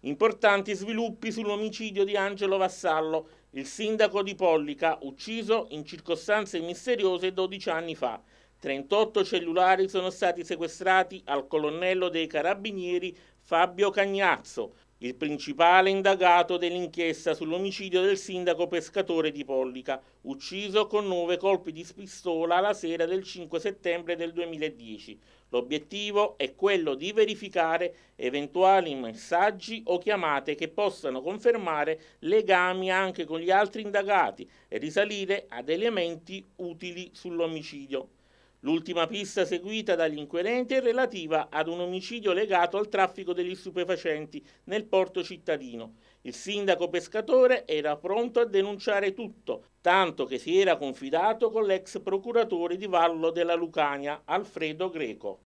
Importanti sviluppi sull'omicidio di Angelo Vassallo, il sindaco di Pollica, ucciso in circostanze misteriose 12 anni fa. 38 cellulari sono stati sequestrati al colonnello dei carabinieri Fabio Cagnazzo, il principale indagato dell'inchiesta sull'omicidio del sindaco pescatore di Pollica, ucciso con nove colpi di spistola la sera del 5 settembre del 2010. L'obiettivo è quello di verificare eventuali messaggi o chiamate che possano confermare legami anche con gli altri indagati e risalire ad elementi utili sull'omicidio. L'ultima pista seguita dagli inquirenti è relativa ad un omicidio legato al traffico degli stupefacenti nel porto cittadino. Il sindaco pescatore era pronto a denunciare tutto, tanto che si era confidato con l'ex procuratore di Vallo della Lucania, Alfredo Greco.